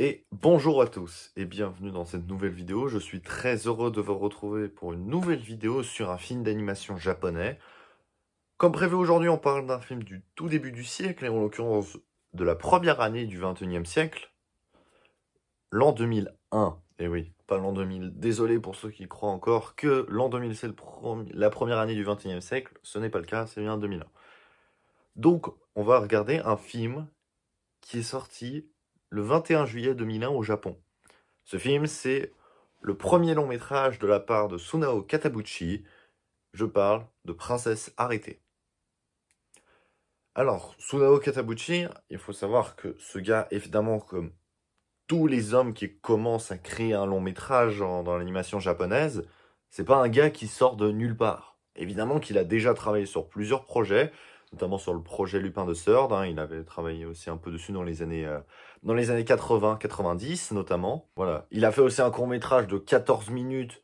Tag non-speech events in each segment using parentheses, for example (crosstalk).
Et bonjour à tous et bienvenue dans cette nouvelle vidéo. Je suis très heureux de vous retrouver pour une nouvelle vidéo sur un film d'animation japonais. Comme prévu aujourd'hui, on parle d'un film du tout début du siècle et en l'occurrence de la première année du 21e siècle, l'an 2001. Et eh oui, pas l'an 2000. Désolé pour ceux qui croient encore que l'an 2000 c'est la première année du 21e siècle. Ce n'est pas le cas, c'est bien 2001. Donc, on va regarder un film qui est sorti le 21 juillet 2001 au Japon. Ce film, c'est le premier long métrage de la part de Sunao Katabuchi. Je parle de Princesse arrêtée. Alors, Sunao Katabuchi, il faut savoir que ce gars, évidemment, comme tous les hommes qui commencent à créer un long métrage dans l'animation japonaise, c'est pas un gars qui sort de nulle part. Évidemment qu'il a déjà travaillé sur plusieurs projets, notamment sur le projet Lupin de Sœur. Hein. il avait travaillé aussi un peu dessus dans les années euh, dans les années 80, 90 notamment. Voilà. Il a fait aussi un court métrage de 14 minutes,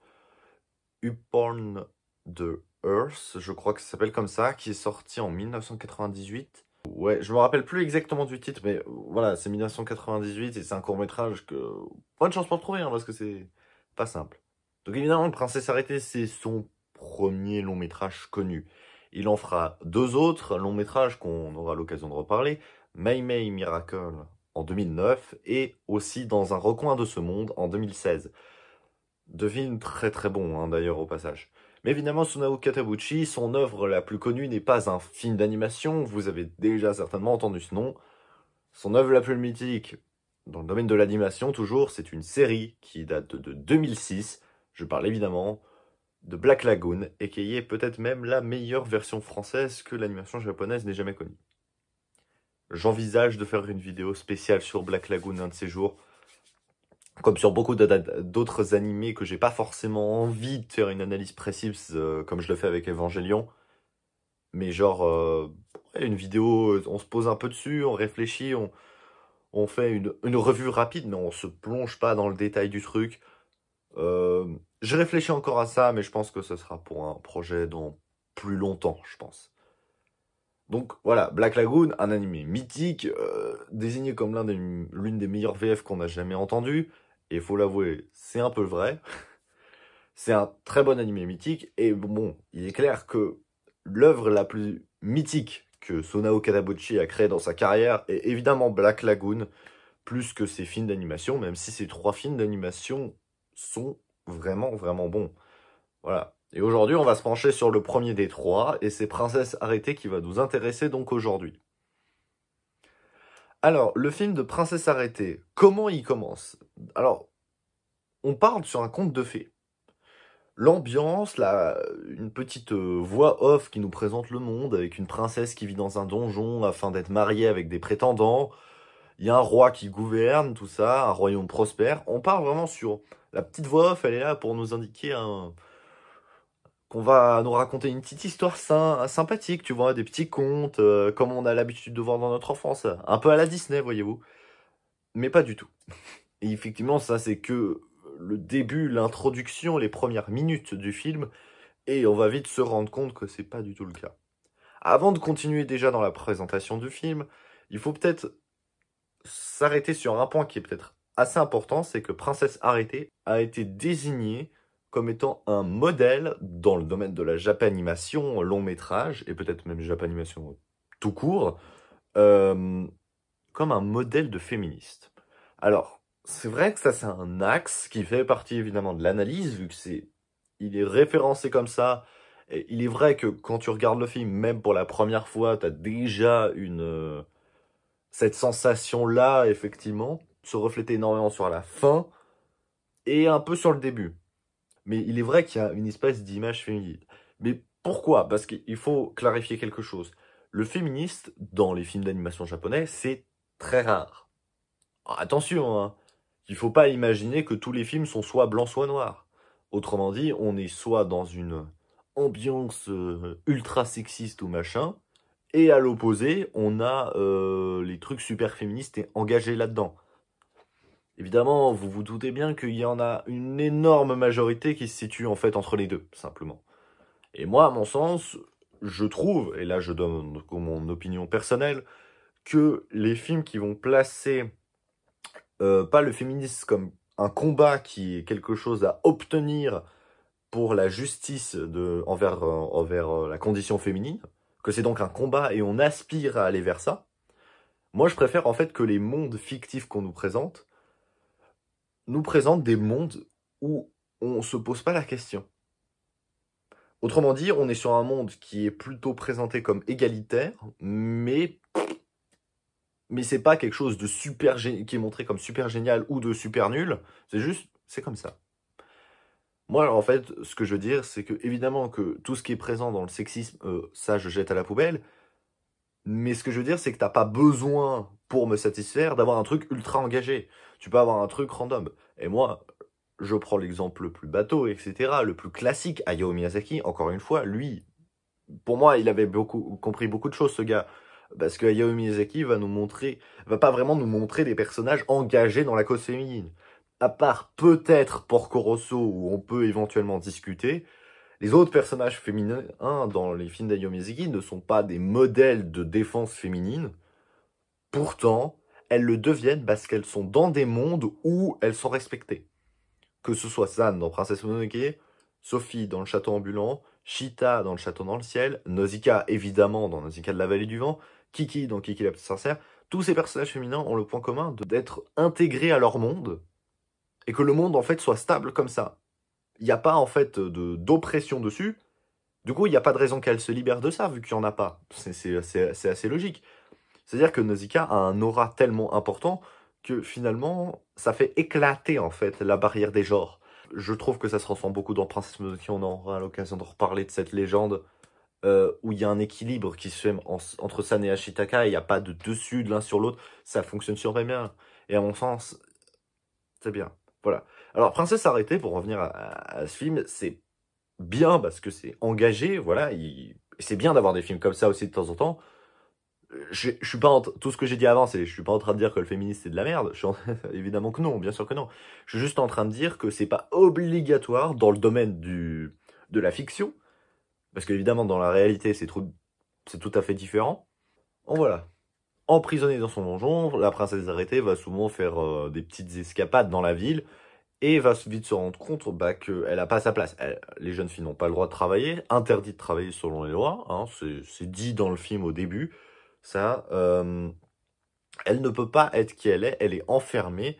Upon the Earth, je crois que ça s'appelle comme ça, qui est sorti en 1998. Ouais, je me rappelle plus exactement du titre, mais voilà, c'est 1998 et c'est un court métrage que bonne chance pour le trouver, hein, parce que c'est pas simple. Donc évidemment, Princesse arrêtée, c'est son premier long métrage connu. Il en fera deux autres longs métrages qu'on aura l'occasion de reparler, May May Miracle en 2009 et aussi dans un recoin de ce monde en 2016. devine très très bon hein, d'ailleurs au passage. Mais évidemment, Sunao Katabuchi, son œuvre la plus connue n'est pas un film d'animation, vous avez déjà certainement entendu ce nom. Son œuvre la plus mythique, dans le domaine de l'animation toujours, c'est une série qui date de 2006. Je parle évidemment de Black Lagoon, et qui est peut-être même la meilleure version française que l'animation japonaise n'ait jamais connue. J'envisage de faire une vidéo spéciale sur Black Lagoon un de ces jours. Comme sur beaucoup d'autres animés que j'ai pas forcément envie de faire une analyse précise euh, comme je le fais avec Evangelion. Mais genre, euh, une vidéo, on se pose un peu dessus, on réfléchit, on, fait une, revue rapide, mais on se plonge pas dans le détail du truc. Euh, je réfléchis encore à ça, mais je pense que ce sera pour un projet dans plus longtemps, je pense. Donc voilà, Black Lagoon, un animé mythique, euh, désigné comme l'un des, l'une des meilleures VF qu'on a jamais entendu, et faut l'avouer, c'est un peu vrai. (laughs) c'est un très bon animé mythique, et bon, il est clair que l'œuvre la plus mythique que Sonao Kadabuchi a créée dans sa carrière est évidemment Black Lagoon, plus que ses films d'animation, même si ses trois films d'animation sont vraiment, vraiment bons. Voilà, et aujourd'hui, on va se pencher sur le premier des trois, et c'est Princesse arrêtée qui va nous intéresser donc aujourd'hui. Alors, le film de Princesse arrêtée, comment il commence Alors, on parle sur un conte de fées. L'ambiance, la, une petite euh, voix off qui nous présente le monde, avec une princesse qui vit dans un donjon afin d'être mariée avec des prétendants, il y a un roi qui gouverne, tout ça, un royaume prospère. On parle vraiment sur... La petite voix off, elle est là pour nous indiquer un, qu'on va nous raconter une petite histoire sympathique, tu vois, des petits contes, euh, comme on a l'habitude de voir dans notre enfance, un peu à la Disney, voyez-vous. Mais pas du tout. Et effectivement, ça c'est que le début, l'introduction, les premières minutes du film, et on va vite se rendre compte que c'est pas du tout le cas. Avant de continuer déjà dans la présentation du film, il faut peut-être s'arrêter sur un point qui est peut-être assez important, c'est que Princesse Arrêtée a été désignée comme étant un modèle dans le domaine de la japanimation long métrage, et peut-être même japanimation tout court, euh, comme un modèle de féministe. Alors, c'est vrai que ça c'est un axe qui fait partie évidemment de l'analyse, vu que c'est il est référencé comme ça. Et il est vrai que quand tu regardes le film, même pour la première fois, tu as déjà une euh, cette sensation-là, effectivement, se refléter énormément sur la fin et un peu sur le début. Mais il est vrai qu'il y a une espèce d'image féminine. Mais pourquoi Parce qu'il faut clarifier quelque chose. Le féministe, dans les films d'animation japonais, c'est très rare. Attention, hein. il ne faut pas imaginer que tous les films sont soit blancs, soit noirs. Autrement dit, on est soit dans une ambiance euh, ultra sexiste ou machin, et à l'opposé, on a euh, les trucs super féministes et engagés là-dedans. Évidemment, vous vous doutez bien qu'il y en a une énorme majorité qui se situe en fait entre les deux, simplement. Et moi, à mon sens, je trouve, et là je donne mon opinion personnelle, que les films qui vont placer euh, pas le féminisme comme un combat qui est quelque chose à obtenir pour la justice de, envers, euh, envers euh, la condition féminine, que c'est donc un combat et on aspire à aller vers ça, moi je préfère en fait que les mondes fictifs qu'on nous présente nous présente des mondes où on ne se pose pas la question. Autrement dit, on est sur un monde qui est plutôt présenté comme égalitaire, mais mais c'est pas quelque chose de super qui est montré comme super génial ou de super nul. C'est juste, c'est comme ça. Moi, en fait, ce que je veux dire, c'est que évidemment que tout ce qui est présent dans le sexisme, euh, ça, je jette à la poubelle. Mais ce que je veux dire, c'est que t'as pas besoin, pour me satisfaire, d'avoir un truc ultra engagé. Tu peux avoir un truc random. Et moi, je prends l'exemple le plus bateau, etc., le plus classique, Hayao Miyazaki, encore une fois, lui, pour moi, il avait beaucoup, compris beaucoup de choses, ce gars. Parce que Hayao Miyazaki va nous montrer, va pas vraiment nous montrer des personnages engagés dans la cause À part peut-être Porco Rosso, où on peut éventuellement discuter, les autres personnages féminins dans les films d'Ayo Miyazaki ne sont pas des modèles de défense féminine. Pourtant, elles le deviennent parce qu'elles sont dans des mondes où elles sont respectées. Que ce soit Zan dans Princesse Mononoke, Sophie dans Le Château Ambulant, Chita dans Le Château dans le Ciel, Nausicaa évidemment dans Nausicaa de la Vallée du Vent, Kiki dans Kiki la Petite Sincère, tous ces personnages féminins ont le point commun d'être intégrés à leur monde et que le monde en fait soit stable comme ça il n'y a pas en fait d'oppression dessus. Du coup, il n'y a pas de raison qu'elle se libère de ça, vu qu'il n'y en a pas. C'est assez logique. C'est-à-dire que Nausicaa a un aura tellement important que finalement, ça fait éclater en fait la barrière des genres. Je trouve que ça se ressent beaucoup dans Princesse Mononoke, on aura l'occasion de reparler de cette légende euh, où il y a un équilibre qui se fait entre San et Ashitaka, il n'y a pas de dessus de l'un sur l'autre, ça fonctionne super bien. Et à mon sens, c'est bien. Voilà. Alors, Princesse arrêtée, pour revenir à, ce film, c'est bien parce que c'est engagé, voilà. C'est bien d'avoir des films comme ça aussi de temps en temps. Euh, je, suis pas tout ce que j'ai dit avant, c'est je suis pas en train de dire que le féministe c'est de la merde. (laughs) évidemment que non, bien sûr que non. Je suis juste en train de dire que c'est pas obligatoire dans le domaine du de la fiction, parce qu'évidemment dans la réalité c'est tout, c'est tout à fait différent. En voilà emprisonnée dans son donjon, la princesse arrêtée va souvent faire euh, des petites escapades dans la ville et va vite se rendre compte bah, qu'elle n'a pas sa place. les jeunes filles n'ont pas le droit de travailler, interdit de travailler selon les lois, hein, c'est dit dans le film au début, ça. Euh, elle ne peut pas être qui elle est, elle est enfermée,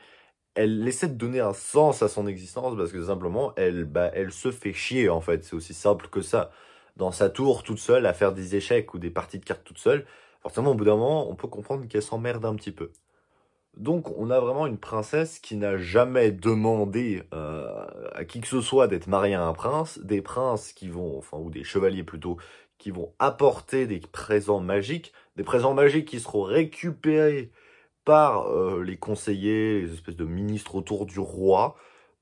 elle essaie de donner un sens à son existence parce que simplement, elle, bah, elle se fait chier en fait, c'est aussi simple que ça. Dans sa tour toute seule à faire des échecs ou des parties de cartes toute seule, forcément au bout d'un moment, on peut comprendre qu'elle s'emmerde un petit peu. Donc on a vraiment une princesse qui n'a jamais demandé euh, à qui que ce soit d'être mariée à un prince, des princes qui vont, enfin ou des chevaliers plutôt, qui vont apporter des présents magiques, des présents magiques qui seront récupérés par euh, les conseillers, les espèces de ministres autour du roi,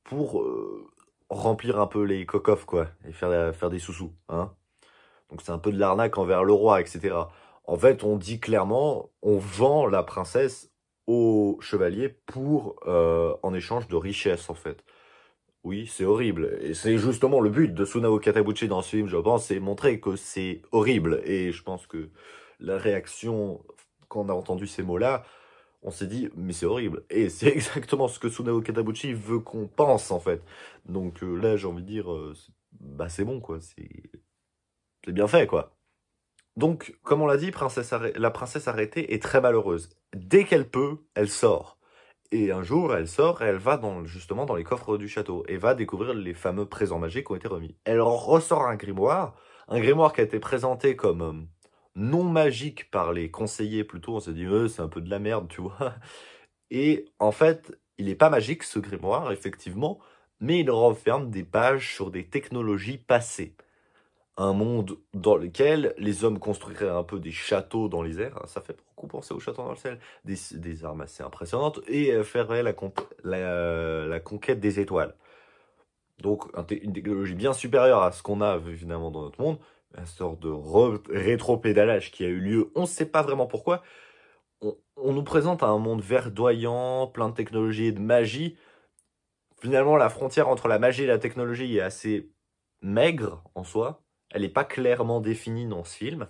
pour euh, remplir un peu les coq-offs quoi, et faire, faire des sous-sous. Hein Donc c'est un peu de l'arnaque envers le roi, etc. En fait, on dit clairement, on vend la princesse chevalier chevaliers pour euh, en échange de richesses en fait. Oui, c'est horrible. Et c'est justement le but de Sunao Katabuchi dans ce film, je pense, c'est montrer que c'est horrible. Et je pense que la réaction, quand on a entendu ces mots-là, on s'est dit, mais c'est horrible. Et (laughs) c'est exactement ce que Sunao Katabuchi veut qu'on pense, en fait. Donc euh, là, j'ai envie de dire, euh, bah c'est bon, quoi. C'est bien fait, quoi. Donc, comme on l'a dit, la princesse arrêtée est très malheureuse. Dès qu'elle peut, elle sort. Et un jour, elle sort et elle va dans, justement dans les coffres du château et va découvrir les fameux présents magiques qui ont été remis. Elle ressort un grimoire, un grimoire qui a été présenté comme euh, non magique par les conseillers plutôt. On s'est dit, euh, c'est un peu de la merde, tu vois. Et en fait, il n'est pas magique ce grimoire, effectivement, mais il renferme des pages sur des technologies passées un monde dans lequel les hommes construiraient un peu des châteaux dans les airs, ça fait beaucoup penser aux châteaux dans le ciel, des, armes assez impressionnantes, et euh, feraient la, euh, la, conquête des étoiles. Donc une technologie bien supérieure à ce qu'on a finalement dans notre monde, une sorte de rétro-pédalage qui a eu lieu, on ne sait pas vraiment pourquoi. On, on, nous présente un monde verdoyant, plein de technologies et de magie. Finalement, la frontière entre la magie et la technologie est assez maigre en soi elle n'est pas clairement définie dans ce film.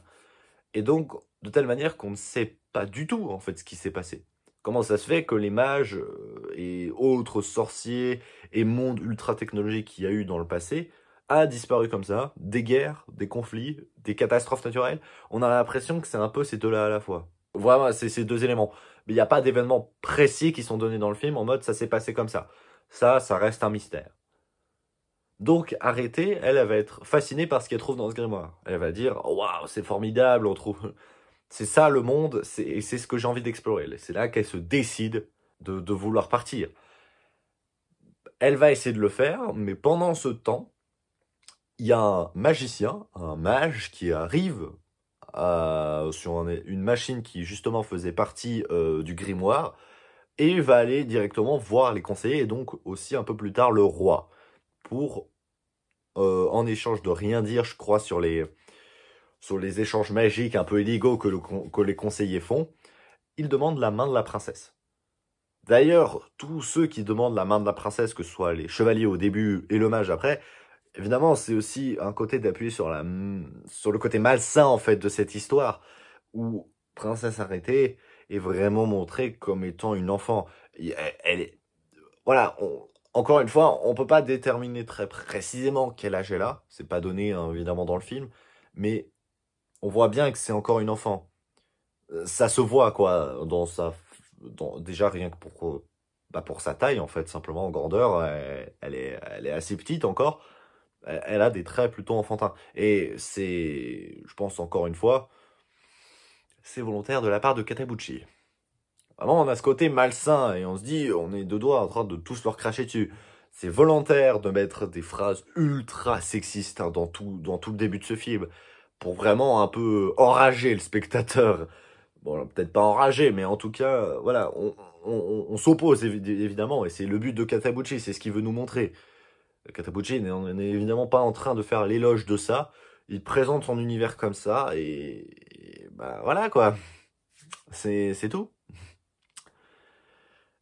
Et donc, de telle manière qu'on ne sait pas du tout, en fait, ce qui s'est passé. Comment ça se fait que les mages euh, et autres sorciers et mondes ultra technologiques qu'il y a eu dans le passé a disparu comme ça Des guerres, des conflits, des catastrophes naturelles On a l'impression que c'est un peu ces deux-là à la fois. Voilà, c'est ces deux éléments. Mais il n'y a pas d'événements précis qui sont donnés dans le film en mode ça s'est passé comme ça. Ça, ça reste un mystère. Donc arrêtée, elle, va être fascinée par ce qu'elle trouve dans ce grimoire. Elle va dire waouh, c'est formidable, on trouve. (laughs) C'est ça le monde, et c'est ce que j'ai envie d'explorer. C'est là qu'elle se décide de, vouloir partir. Elle va essayer de le faire, mais pendant ce temps, il y a un magicien, un mage qui arrive euh, sur une machine qui justement faisait partie euh, du grimoire et va aller directement voir les conseillers et donc aussi un peu plus tard le roi pour, euh, en échange de rien dire, je crois, sur les, sur les échanges magiques un peu illégaux que, que les conseillers font, ils demandent la main de la princesse. D'ailleurs, tous ceux qui demandent la main de la princesse, que ce soit les chevaliers au début et le mage après, évidemment, c'est aussi un côté d'appui sur, la, sur le côté malsain, en fait, de cette histoire, où Princesse Arrêtée est vraiment montrée comme étant une enfant. Elle, est, voilà, on, encore une fois, on ne peut pas déterminer très précisément quel âge elle a. C'est pas donné, hein, évidemment, dans le film. Mais on voit bien que c'est encore une enfant. Euh, ça se voit, quoi, dans sa... déjà, rien que pour, euh, bah, pour sa taille, en fait, simplement, en grandeur, euh, elle, est, assez petite encore. Elle, elle a des traits plutôt enfantins. Et c'est, je pense, encore une fois, c'est volontaire de la part de Katabuchi. Vraiment, on a ce côté malsain et on se dit, on est deux doigts en train de tous leur cracher dessus. C'est volontaire de mettre des phrases ultra sexistes hein, dans, tout, dans tout le début de ce film pour vraiment un peu enrager le spectateur. Bon, peut-être pas enrager, mais en tout cas, voilà, on, s'oppose évidemment et c'est le but de Katabuchi, c'est ce qu'il veut nous montrer. Katabuchi n'est évidemment pas en train de faire l'éloge de ça. Il présente son univers comme ça et, et bah voilà quoi. C'est tout.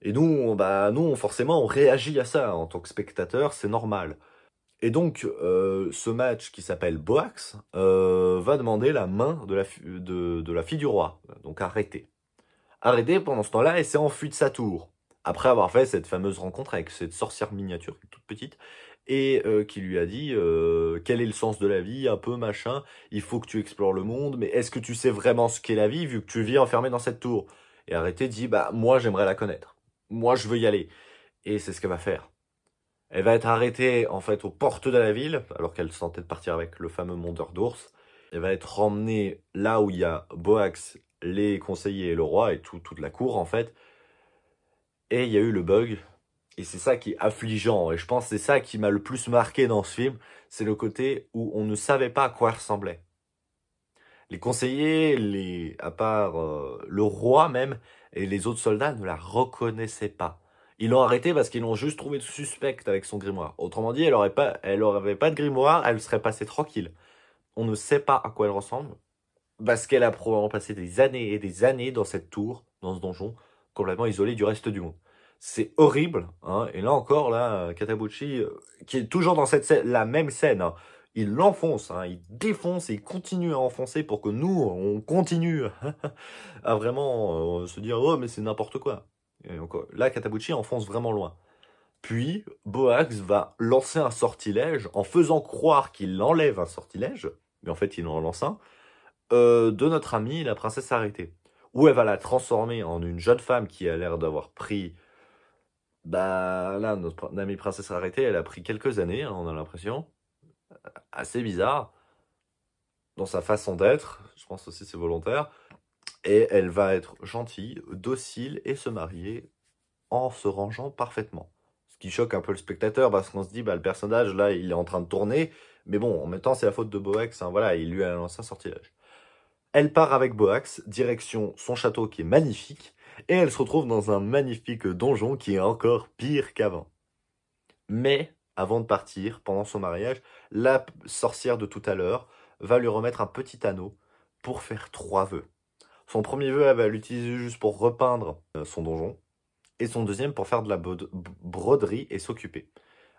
Et nous, bah, nous, forcément, on réagit à ça en tant que spectateur, c'est normal. Et donc, euh, ce match qui s'appelle Boax euh, va demander la main de la, fille du roi, donc Arrêté. Arrêté, pendant ce temps-là, et s'est fuite de sa tour, après avoir fait cette fameuse rencontre avec cette sorcière miniature, toute petite, et euh, qui lui a dit quel est le sens de la vie, un peu machin, il faut que tu explores le monde, mais est-ce que tu sais vraiment ce qu'est la vie vu que tu vis enfermé dans cette tour Et arrêté dit bah moi j'aimerais la connaître moi je veux y aller. Et c'est ce qu'elle va faire. Elle va être arrêtée en fait aux portes de la ville, alors qu'elle sentait de partir avec le fameux Mondeur d'ours. Elle va être emmenée là où il y a Boax, les conseillers et le roi et toute la cour en fait. Et il y a eu le bug. Et c'est ça qui est affligeant. Et je pense c'est ça qui m'a le plus marqué dans ce film. C'est le côté où on ne savait pas à quoi elle ressemblait. Les conseillers, les, à part euh, le roi même, et les autres soldats ne la reconnaissaient pas. Ils l'ont arrêtée parce qu'ils l'ont juste trouvée suspecte avec son grimoire. Autrement dit, elle n'aurait pas, elle pas de grimoire, elle serait passée tranquille. On ne sait pas à quoi elle ressemble, parce qu'elle a probablement passé des années et des années dans cette tour, dans ce donjon, complètement isolée du reste du monde. C'est horrible, hein. et là encore, là, Katabuchi, euh, qui est toujours dans cette la même scène, hein il l'enfonce, hein. il défonce et il continue à enfoncer pour que nous, on continue (laughs) à vraiment euh, se dire « Oh, mais c'est n'importe quoi !» euh, Là, Katabuchi enfonce vraiment loin. Puis, Boax va lancer un sortilège en faisant croire qu'il enlève un sortilège, mais en fait, il en lance un, euh, de notre amie, la princesse arrêtée. Où elle va la transformer en une jeune femme qui a l'air d'avoir pris bah là, notre amie princesse arrêtée, elle a pris quelques années, hein, on a l'impression assez bizarre dans sa façon d'être. Je pense aussi c'est volontaire. Et elle va être gentille, docile et se marier en se rangeant parfaitement. Ce qui choque un peu le spectateur parce qu'on se dit, bah, le personnage là, il est en train de tourner. Mais bon, en même temps, c'est la faute de Boax. Hein, voilà, il lui a lancé un sortilège. Elle part avec Boax, direction son château qui est magnifique. Et elle se retrouve dans un magnifique donjon qui est encore pire qu'avant. Mais avant de partir, pendant son mariage, la sorcière de tout à l'heure va lui remettre un petit anneau pour faire trois vœux. Son premier vœu, elle va l'utiliser juste pour repeindre euh, son donjon, et son deuxième pour faire de la broderie et s'occuper.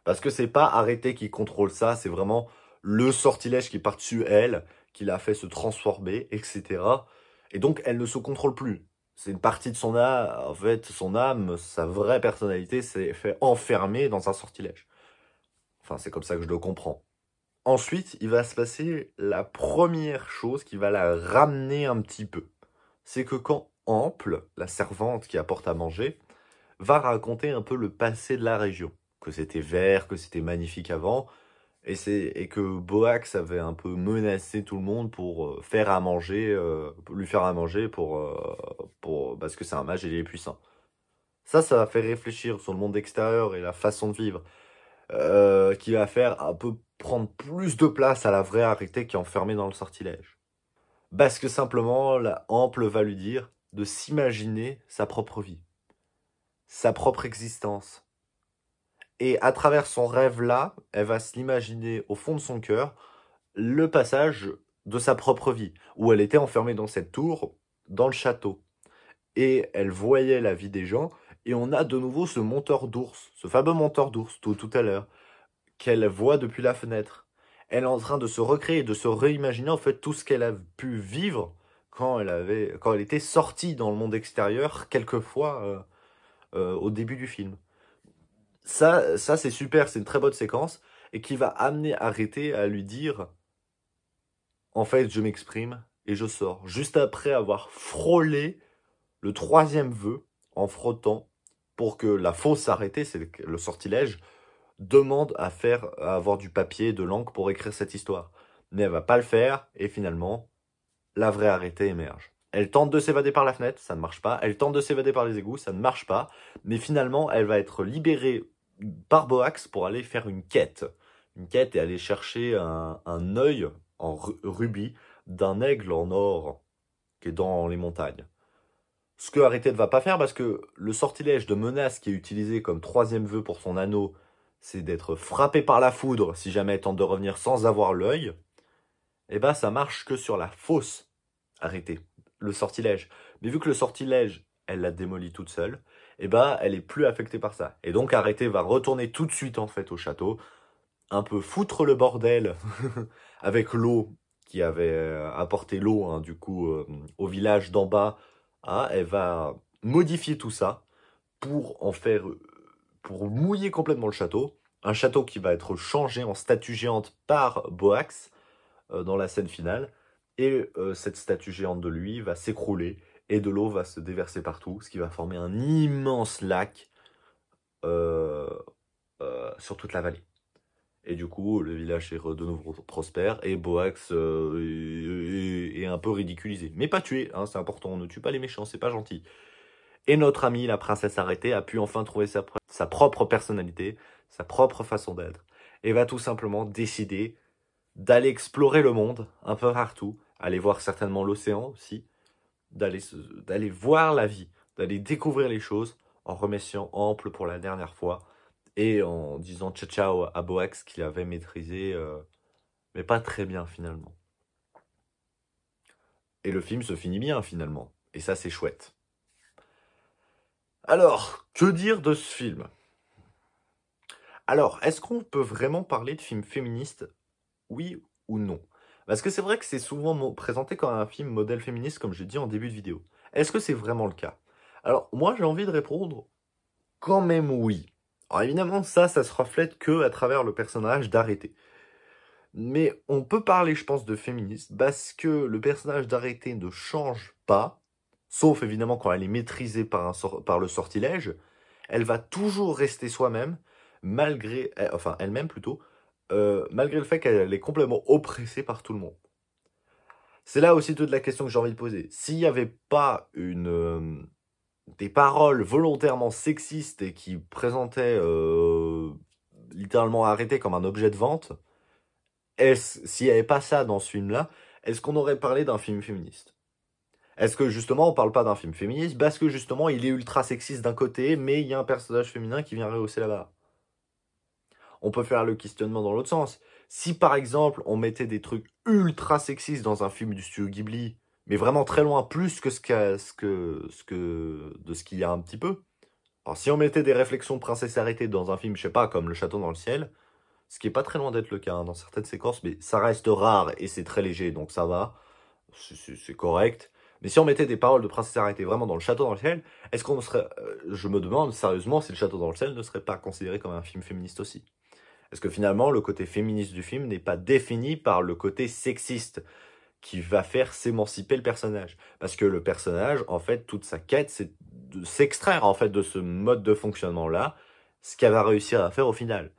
Parce que c'est pas Arrêté qui contrôle ça, c'est vraiment le sortilège qui part dessus elle, qui l'a fait se transformer, etc. Et donc, elle ne se contrôle plus. C'est une partie de son âme, en fait, son âme, sa vraie personnalité s'est fait enfermer dans un sortilège. Enfin, c'est comme ça que je le comprends. Ensuite, il va se passer la première chose qui va la ramener un petit peu. C'est que quand Ample, la servante qui apporte à manger, va raconter un peu le passé de la région. Que c'était vert, que c'était magnifique avant, et, que Boax avait un peu menacé tout le monde pour euh, faire à manger, euh, lui faire à manger euh, pour, parce que c'est un mage et il est puissant. Ça, ça va faire réfléchir sur le monde extérieur et la façon de vivre. Euh, qui va faire un peu prendre plus de place à la vraie Arité qui est enfermée dans le sortilège. Parce que simplement, la ample va lui dire de s'imaginer sa propre vie, sa propre existence. Et à travers son rêve-là, elle va s'imaginer au fond de son cœur le passage de sa propre vie, où elle était enfermée dans cette tour, dans le château. Et elle voyait la vie des gens, et on a de nouveau ce monteur d'ours, ce fameux monteur d'ours tout, à l'heure, qu'elle voit depuis la fenêtre. Elle est en train de se recréer, de se réimaginer en fait tout ce qu'elle a pu vivre quand elle, avait, quand elle était sortie dans le monde extérieur, quelquefois euh, euh, au début du film. Ça, ça c'est super, c'est une très bonne séquence, et qui va amener arrêter à lui dire en fait, je m'exprime et je sors. Juste après avoir frôlé le troisième vœu en frottant pour que la fausse arrêtée, c'est le sortilège, demande à faire avoir du papier, de l'encre pour écrire cette histoire. Mais elle va pas le faire, et finalement, la vraie arrêtée émerge. Elle tente de s'évader par la fenêtre, ça ne marche pas. Elle tente de s'évader par les égouts, ça ne marche pas. Mais finalement, elle va être libérée par Boax pour aller faire une quête. Une quête et aller chercher un, un œil en rubis d'un aigle en or qui est dans les montagnes. Ce que Arrêté ne va pas faire parce que le sortilège de menace qui est utilisé comme troisième vœu pour son anneau, c'est d'être frappé par la foudre si jamais elle tente de revenir sans avoir l'œil. Eh bien ça marche que sur la fosse Arrêté, le sortilège. Mais vu que le sortilège, elle l'a démoli toute seule, eh bien elle est plus affectée par ça. Et donc Arrêté va retourner tout de suite en fait au château, un peu foutre le bordel (laughs) avec l'eau qui avait euh, apporté l'eau hein, du coup euh, au village d'en bas Hein, elle va modifier tout ça pour en faire, euh, pour mouiller complètement le château. Un château qui va être changé en statue géante par Boax euh, dans la scène finale. Et euh, cette statue géante de lui va s'écrouler et de l'eau va se déverser partout, ce qui va former un immense lac sur toute la vallée. Et du coup, le village est de nouveau prospère et Boax euh, est, un peu ridiculisé. Mais pas tué, hein, c'est important, on ne tue pas les méchants, c'est pas gentil. Et notre amie, la princesse arrêtée, a pu enfin trouver sa, sa propre personnalité, sa propre façon d'être. Et va tout simplement décider d'aller explorer le monde un peu partout, aller voir certainement l'océan aussi, d'aller voir la vie, d'aller découvrir les choses en remerciant Ample pour la dernière fois et en disant ciao ciao à Boax qu'il avait maîtrisé, euh, mais pas très bien finalement. Et le film se finit bien finalement, et ça c'est chouette. Alors, que dire de ce film Alors, est-ce qu'on peut vraiment parler de film féministe Oui ou non Parce que c'est vrai que c'est souvent présenté comme un film modèle féministe, comme j'ai dit en début de vidéo. Est-ce que c'est vraiment le cas Alors, moi j'ai envie de répondre quand même oui. Alors évidemment, ça, ça se reflète que à travers le personnage d'Arrêté. Mais on peut parler, je pense, de féministe parce que le personnage d'Arrêté ne change pas, sauf évidemment quand elle est maîtrisée par, un par le sortilège, elle va toujours rester soi-même, malgré, eh, enfin elle-même plutôt, euh, malgré le fait qu'elle est complètement oppressée par tout le monde. C'est là aussi toute la question que j'ai envie de poser. S'il n'y avait pas une, euh, des paroles volontairement sexistes et qui présentaient euh, littéralement arrêté comme un objet de vente, est-ce, s'il n'y avait pas ça dans ce film-là, est-ce qu'on aurait parlé d'un film féministe Est-ce que justement on ne parle pas d'un film féministe parce que justement il est ultra sexiste d'un côté, mais il y a un personnage féminin qui vient rehausser la barre On peut faire le questionnement dans l'autre sens. Si par exemple on mettait des trucs ultra sexistes dans un film du studio Ghibli, mais vraiment très loin, plus que ce, que, ce que, de ce qu'il y a un petit peu. Alors si on mettait des réflexions de princesse arrêtée dans un film, je sais pas, comme Le Château dans le ciel, ce qui n'est pas très loin d'être le cas hein, dans certaines séquences, mais ça reste rare et c'est très léger, donc ça va, c'est correct. Mais si on mettait des paroles de princesse arrêtée vraiment dans le château dans le ciel, est-ce qu'on serait, euh, je me demande sérieusement si le château dans le ciel ne serait pas considéré comme un film féministe aussi. Est-ce que finalement le côté féministe du film n'est pas défini par le côté sexiste qui va faire s'émanciper le personnage. Parce que le personnage, en fait, toute sa quête, c'est de s'extraire en fait de ce mode de fonctionnement-là, ce qu'elle va réussir à faire au final.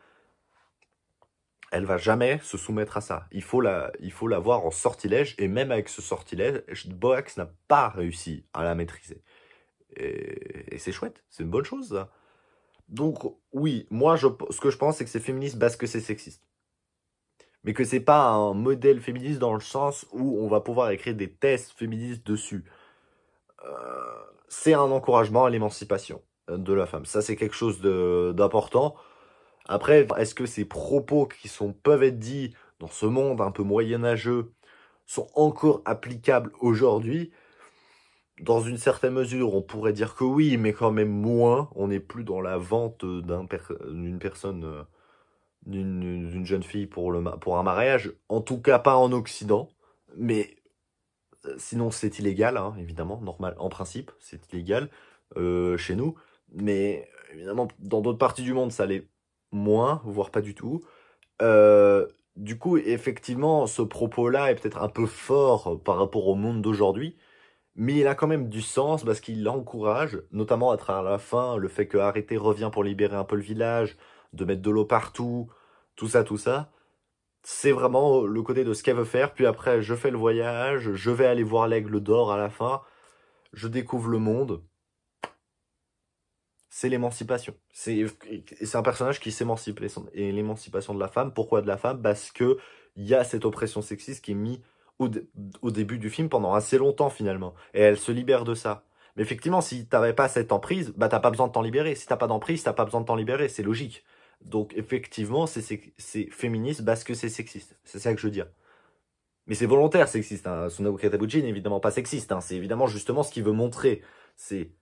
Elle va jamais se soumettre à ça. Il faut la, il faut la voir en sortilège, et même avec ce sortilège, Boax n'a pas réussi à la maîtriser. Et, c'est chouette, c'est une bonne chose. Donc oui, moi, je, ce que je pense, c'est que c'est féministe parce que c'est sexiste mais que c'est pas un modèle féministe dans le sens où on va pouvoir écrire des tests féministes dessus. Euh, c'est un encouragement à l'émancipation de la femme. Ça, c'est quelque chose d'important. Après, est-ce que ces propos qui sont, peuvent être dits dans ce monde un peu moyenâgeux sont encore applicables aujourd'hui Dans une certaine mesure, on pourrait dire que oui, mais quand même moins. On n'est plus dans la vente d'une personne euh, d'une jeune fille pour, le, pour un mariage, en tout cas pas en Occident, mais euh, sinon c'est illégal, hein, évidemment, normal, en principe, c'est illégal euh, chez nous, mais évidemment dans d'autres parties du monde ça l'est moins, voire pas du tout. Euh, du coup, effectivement, ce propos-là est peut-être un peu fort par rapport au monde d'aujourd'hui, mais il a quand même du sens parce qu'il encourage, notamment à travers la fin, le fait que Arrêté revient pour libérer un peu le village, de mettre de l'eau partout, tout ça, tout ça. C'est vraiment euh, le côté de ce qu'elle veut faire. Puis après, je fais le voyage, je vais aller voir l'aigle d'or à la fin, je découvre le monde. C'est l'émancipation. C'est un personnage qui s'émancipe. Et l'émancipation de la femme, pourquoi de la femme Parce que y a cette oppression sexiste qui est mise au, au, début du film pendant assez longtemps finalement. Et elle se libère de ça. Mais effectivement, si tu t'avais pas cette emprise, bah t'as pas besoin de t'en libérer. Si t'as pas d'emprise, t'as pas besoin de t'en libérer. C'est logique. Donc effectivement, c'est féministe parce que c'est sexiste. C'est ça que je veux dire. Mais c'est volontaire, sexiste. Hein. Son avocat n'est évidemment pas sexiste. Hein. C'est évidemment justement ce qu'il veut montrer. C'est,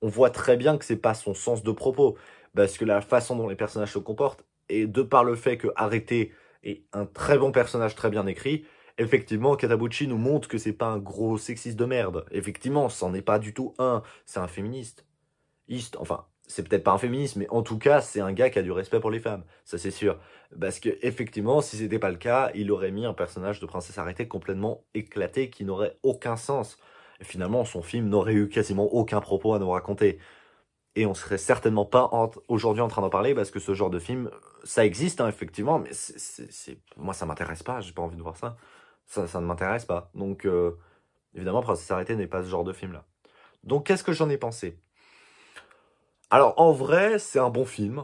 on voit très bien que c'est pas son sens de propos, parce que la façon dont les personnages se comportent et de par le fait que est un très bon personnage très bien écrit, effectivement, Katabuchi nous montre que c'est pas un gros sexiste de merde. Effectivement, c'en est pas du tout un. C'est un féministe. East, enfin, c'est peut-être pas un féministe, mais en tout cas, c'est un gars qui a du respect pour les femmes, ça c'est sûr. Parce que effectivement, si c'était pas le cas, il aurait mis un personnage de princesse arrêtée complètement éclaté qui n'aurait aucun sens. Et finalement, son film n'aurait eu quasiment aucun propos à nous raconter. Et on serait certainement pas aujourd'hui en train d'en parler parce que ce genre de film, ça existe hein, effectivement, mais moi ça m'intéresse pas, j'ai pas envie de voir ça. Ça, ne m'intéresse pas. Donc euh, évidemment, Princesse arrêtée n'est pas ce genre de film là. Donc qu'est-ce que j'en ai pensé alors, en vrai, c'est un bon film.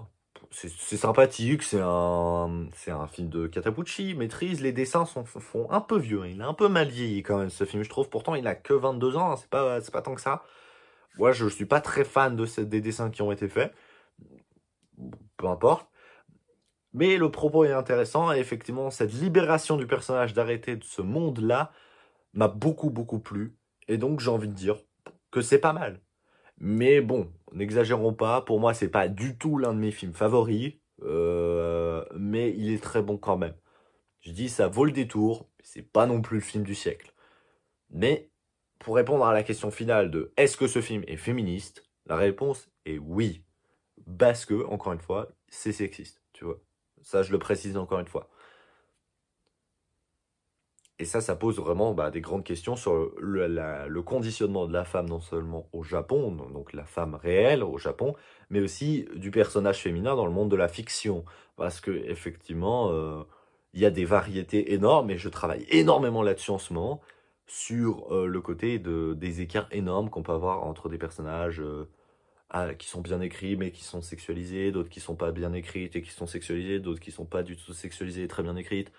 C'est sympathique, c'est un, un film de Katabuchi, maîtrise, les dessins sont, font un peu vieux, il est un peu mal vieilli quand même ce film, je trouve, pourtant il n'a que 22 ans, hein, c'est pas, tant que ça. Moi je suis pas très fan de ces, des dessins qui ont été faits, peu importe. Mais le propos est intéressant et effectivement cette libération du personnage d'arrêter de ce monde-là m'a beaucoup beaucoup plu et donc j'ai envie de dire que c'est pas mal. Mais bon, n'exagérons pas. Pour moi, c'est pas du tout l'un de mes films favoris. Euh, mais il est très bon quand même. Je dis, ça vaut le détour. C'est pas non plus le film du siècle. Mais pour répondre à la question finale de est-ce que ce film est féministe, la réponse est oui. Parce que, encore une fois, c'est sexiste, tu vois. Ça, je le précise encore une fois. Et ça, ça pose vraiment bah, des grandes questions sur le, conditionnement de la femme, non seulement au Japon, donc la femme réelle au Japon, mais aussi du personnage féminin dans le monde de la fiction. Parce que effectivement, euh, il y a des variétés énormes, et je travaille énormément là-dessus en ce moment, sur euh, le côté de, des écarts énormes qu'on peut avoir entre des personnages euh, qui sont bien écrits mais qui sont sexualisés, d'autres qui ne sont pas bien écrites et qui sont sexualisés, d'autres qui ne sont pas du tout sexualisés et très bien écrites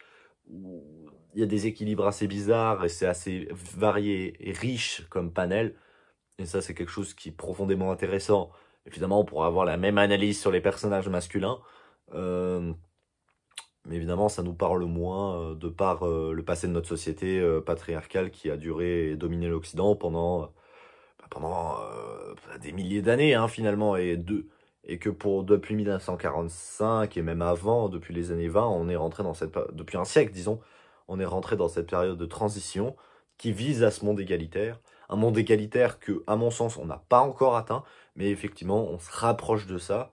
il y a des équilibres assez bizarres et c'est assez varié et riche comme panel. Et ça, c'est quelque chose qui est profondément intéressant. Évidemment, on pourra avoir la même analyse sur les personnages masculins. Euh, mais évidemment, ça nous parle moins euh, de par euh, le passé de notre société patriarcale qui a duré et dominé l'Occident pendant, bah, pendant des milliers d'années, hein, finalement. Et de, et que pour depuis 1945 et même avant, depuis les années 20, on est rentré dans cette depuis un siècle disons, on est rentré dans cette période de transition qui vise à ce monde égalitaire, un monde égalitaire que à mon sens on n'a pas encore atteint, mais effectivement on se rapproche de ça,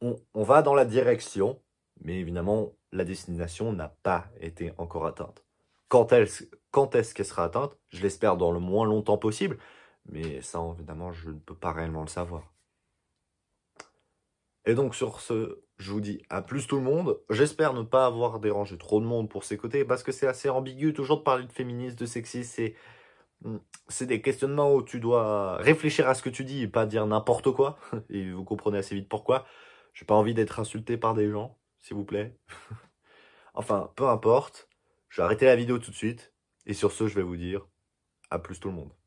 on, on va dans la direction, mais évidemment la destination n'a pas été encore atteinte. Quand, quand est-ce qu'elle sera atteinte Je l'espère dans le moins longtemps possible, mais ça évidemment je ne peux pas réellement le savoir. Et donc sur ce, je vous dis à plus tout le monde. J'espère ne pas avoir dérangé trop de monde pour ces côtés, parce que c'est assez ambigu toujours de parler de féministe, de sexiste, C'est, hmm, c'est des questionnements où tu dois réfléchir à ce que tu dis et pas dire n'importe quoi. (laughs) Et vous comprenez assez vite pourquoi. J'ai pas envie d'être insulté par des gens, s'il vous plaît. (laughs) enfin, peu importe. Je vais arrêter la vidéo tout de suite. Et sur ce, je vais vous dire à plus tout le monde.